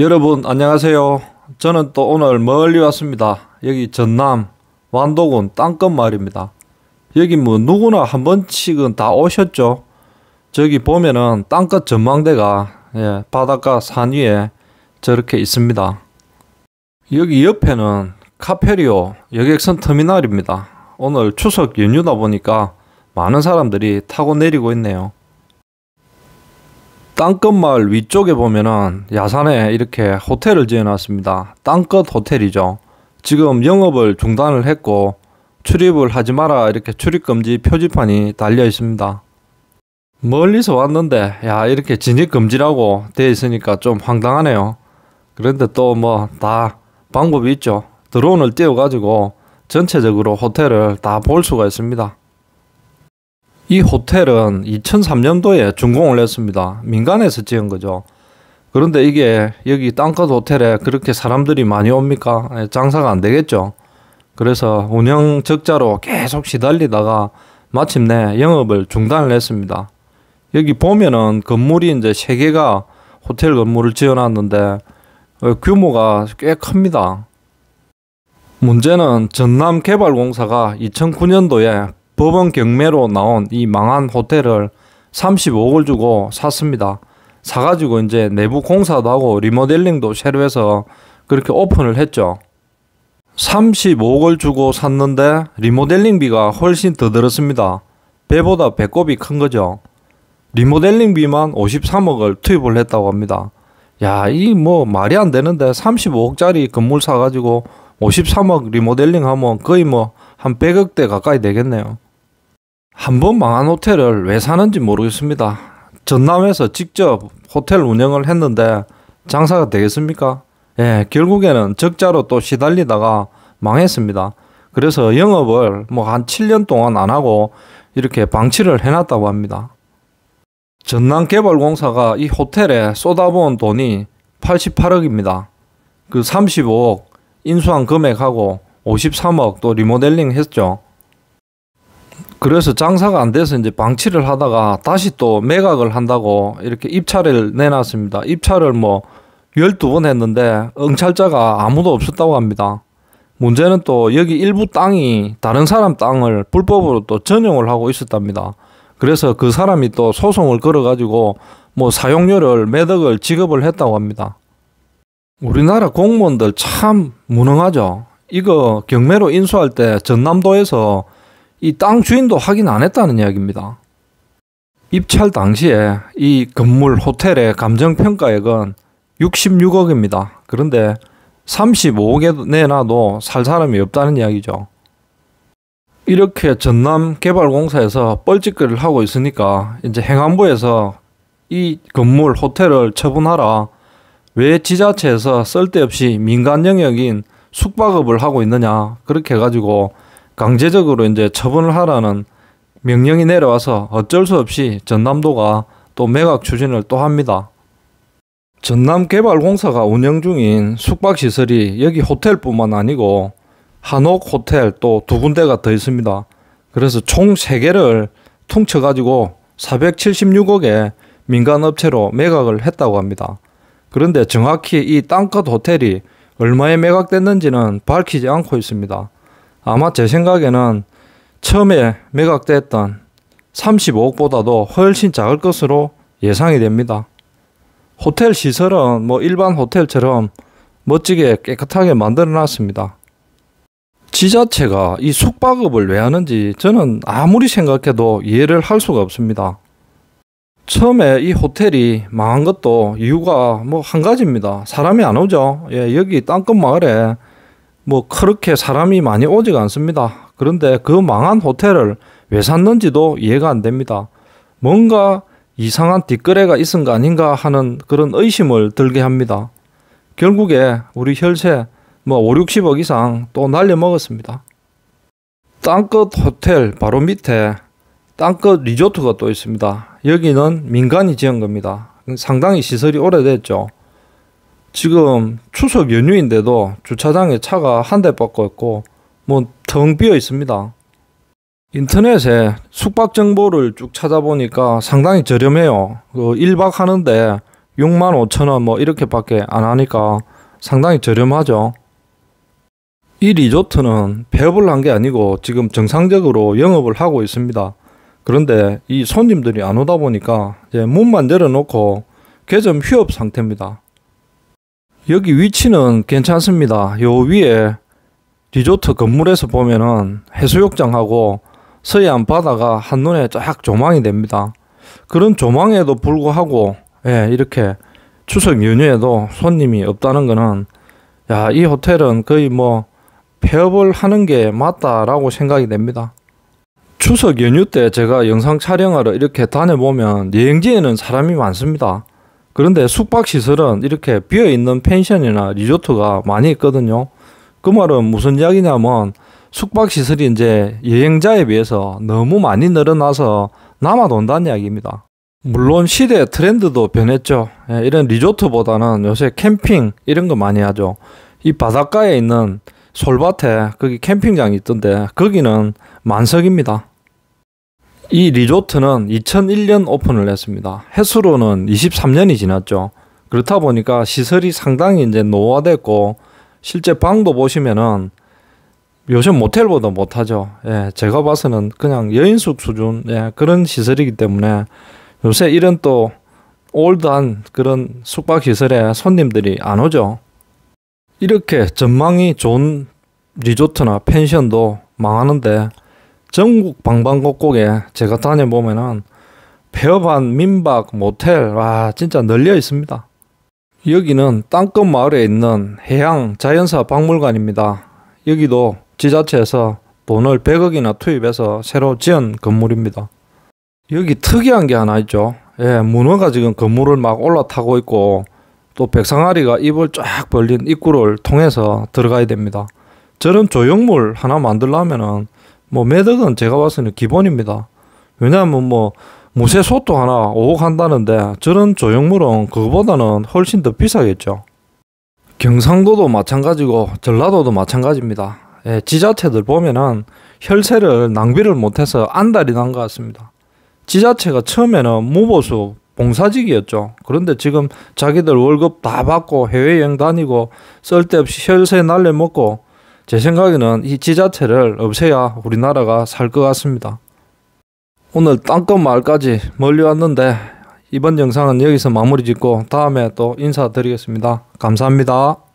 여러분 안녕하세요. 저는 또 오늘 멀리 왔습니다. 여기 전남 완도군 땅끝 마을입니다. 여기 뭐 누구나 한 번씩은 다 오셨죠. 저기 보면은 땅끝 전망대가 예, 바닷가 산 위에 저렇게 있습니다. 여기 옆에는 카페리오 여객선 터미널입니다. 오늘 추석 연휴다 보니까 많은 사람들이 타고 내리고 있네요. 땅끝마을 위쪽에 보면은 야산에 이렇게 호텔을 지어놨습니다. 땅끝 호텔이죠. 지금 영업을 중단을 했고 출입을 하지 마라 이렇게 출입금지 표지판이 달려 있습니다. 멀리서 왔는데 야 이렇게 진입금지라고 되어 있으니까 좀 황당하네요. 그런데 또 뭐 다 방법이 있죠. 드론을 띄워가지고 전체적으로 호텔을 다 볼 수가 있습니다. 이 호텔은 2003년도에 준공을 했습니다. 민간에서 지은 거죠. 그런데 이게 여기 땅끝 호텔에 그렇게 사람들이 많이 옵니까? 예, 장사가 안 되겠죠. 그래서 운영 적자로 계속 시달리다가 마침내 영업을 중단을 했습니다. 여기 보면은 건물이 이제 세 개가 호텔 건물을 지어놨는데 어, 규모가 꽤 큽니다. 문제는 전남개발공사가 2009년도에 법원 경매로 나온 이 망한 호텔을 35억을 주고 샀습니다. 사가지고 이제 내부 공사도 하고 리모델링도 새로 해서 그렇게 오픈을 했죠. 35억을 주고 샀는데 리모델링비가 훨씬 더 들었습니다. 배보다 배꼽이 큰 거죠. 리모델링비만 53억을 투입을 했다고 합니다. 야, 이 뭐 말이 안 되는데 35억짜리 건물 사가지고 53억 리모델링 하면 거의 뭐 한 100억대 가까이 되겠네요. 한번 망한 호텔을 왜 사는지 모르겠습니다. 전남에서 직접 호텔 운영을 했는데 장사가 되겠습니까? 예, 결국에는 적자로 또 시달리다가 망했습니다. 그래서 영업을 뭐 한 7년 동안 안 하고 이렇게 방치를 해놨다고 합니다. 전남개발공사가 이 호텔에 쏟아부은 돈이 88억입니다. 그 35억 인수한 금액하고 53억 또 리모델링 했죠. 그래서 장사가 안 돼서 이제 방치를 하다가 다시 또 매각을 한다고 이렇게 입찰을 내놨습니다. 입찰을 뭐 12번 했는데 응찰자가 아무도 없었다고 합니다. 문제는 또 여기 일부 땅이 다른 사람 땅을 불법으로 또 전용을 하고 있었답니다. 그래서 그 사람이 또 소송을 걸어가지고 뭐 사용료를 매덕을 지급을 했다고 합니다. 우리나라 공무원들 참 무능하죠. 이거 경매로 인수할 때 전남도에서 이땅 주인도 확인 안 했다는 이야기입니다. 입찰 당시에 이 건물 호텔의 감정평가액은 66억입니다. 그런데 35억에 내놔도 살 사람이 없다는 이야기죠. 이렇게 전남 개발공사에서 뻘짓거리를 하고 있으니까 이제 행안부에서 이 건물 호텔을 처분하라. 왜 지자체에서 쓸데없이 민간 영역인 숙박업을 하고 있느냐. 그렇게 해가지고 강제적으로 이제 처분을 하라는 명령이 내려와서 어쩔 수 없이 전남도가 또 매각 추진을 또 합니다. 전남개발공사가 운영 중인 숙박시설이 여기 호텔뿐만 아니고 한옥 호텔 또 두 군데가 더 있습니다. 그래서 총 3개를 퉁쳐가지고 476억에 민간업체로 매각을 했다고 합니다. 그런데 정확히 이 땅끝 호텔이 얼마에 매각됐는지는 밝히지 않고 있습니다. 아마 제 생각에는 처음에 매각됐던 35억보다도 훨씬 작을 것으로 예상이 됩니다. 호텔 시설은 뭐 일반 호텔처럼 멋지게 깨끗하게 만들어 놨습니다. 지자체가 이 숙박업을 왜 하는지 저는 아무리 생각해도 이해를 할 수가 없습니다. 처음에 이 호텔이 망한 것도 이유가 뭐 한 가지입니다. 사람이 안 오죠. 예, 여기 땅끝 마을에 뭐 그렇게 사람이 많이 오지가 않습니다. 그런데 그 망한 호텔을 왜 샀는지도 이해가 안 됩니다. 뭔가 이상한 뒷거래가 있은 거 아닌가 하는 그런 의심을 들게 합니다. 결국에 우리 혈세 뭐 5, 60억 이상 또 날려먹었습니다. 땅끝 호텔 바로 밑에 땅끝 리조트가 또 있습니다. 여기는 민간이 지은 겁니다. 상당히 시설이 오래됐죠. 지금 추석 연휴인데도 주차장에 차가 한대 밖에 없고 뭐 텅 비어 있습니다. 인터넷에 숙박 정보를 쭉 찾아보니까 상당히 저렴해요. 그 1박 하는데 6만 5천 원뭐 이렇게밖에 안 하니까 상당히 저렴하죠. 이 리조트는 폐업을 한 게 아니고 지금 정상적으로 영업을 하고 있습니다. 그런데 이 손님들이 안 오다 보니까 이제 문만 열어놓고 개점 휴업 상태입니다. 여기 위치는 괜찮습니다. 요 위에 리조트 건물에서 보면은 해수욕장하고 서해안 바다가 한눈에 쫙 조망이 됩니다. 그런 조망에도 불구하고 예, 이렇게 추석 연휴에도 손님이 없다는 거는 야, 이 호텔은 거의 뭐 폐업을 하는 게 맞다라고 생각이 됩니다. 추석 연휴 때 제가 영상 촬영하러 이렇게 다녀보면 여행지에는 사람이 많습니다. 그런데 숙박시설은 이렇게 비어있는 펜션이나 리조트가 많이 있거든요. 그 말은 무슨 이야기냐면 숙박시설이 이제 여행자에 비해서 너무 많이 늘어나서 남아돈다는 이야기입니다. 물론 시대 의 트렌드도 변했죠. 예, 이런 리조트보다는 요새 캠핑 이런 거 많이 하죠. 이 바닷가에 있는 솔밭에 거기 캠핑장이 있던데 거기는 만석입니다. 이 리조트는 2001년 오픈을 했습니다. 해수로는 23년이 지났죠. 그렇다 보니까 시설이 상당히 이제 노화됐고 실제 방도 보시면은 요즘 모텔보다 못하죠. 예, 제가 봐서는 그냥 여인숙 수준 예, 그런 시설이기 때문에 요새 이런 또 올드한 그런 숙박 시설에 손님들이 안 오죠. 이렇게 전망이 좋은 리조트나 펜션도 망하는데 전국 방방곡곡에 제가 다녀보면은 폐업한 민박, 모텔, 와, 진짜 널려 있습니다. 여기는 땅끝 마을에 있는 해양 자연사 박물관입니다. 여기도 지자체에서 돈을 100억이나 투입해서 새로 지은 건물입니다. 여기 특이한 게 하나 있죠. 예, 문어가 지금 건물을 막 올라타고 있고 또 백상아리가 입을 쫙 벌린 입구를 통해서 들어가야 됩니다. 저런 조형물 하나 만들려면은 뭐 매덕은 제가 봤을 때는 기본입니다. 왜냐하면 뭐 무쇠 솥도 하나 5억 한다는데 저런 조형물은 그거보다는 훨씬 더 비싸겠죠. 경상도도 마찬가지고 전라도도 마찬가지입니다. 예, 지자체들 보면은 혈세를 낭비를 못해서 안달이 난 것 같습니다. 지자체가 처음에는 무보수 봉사직이었죠. 그런데 지금 자기들 월급 다 받고 해외여행 다니고 쓸데없이 혈세 날려 먹고 제 생각에는 이 지자체를 없애야 우리나라가 살 것 같습니다. 오늘 땅끝 마을까지 멀리 왔는데 이번 영상은 여기서 마무리 짓고 다음에 또 인사드리겠습니다. 감사합니다.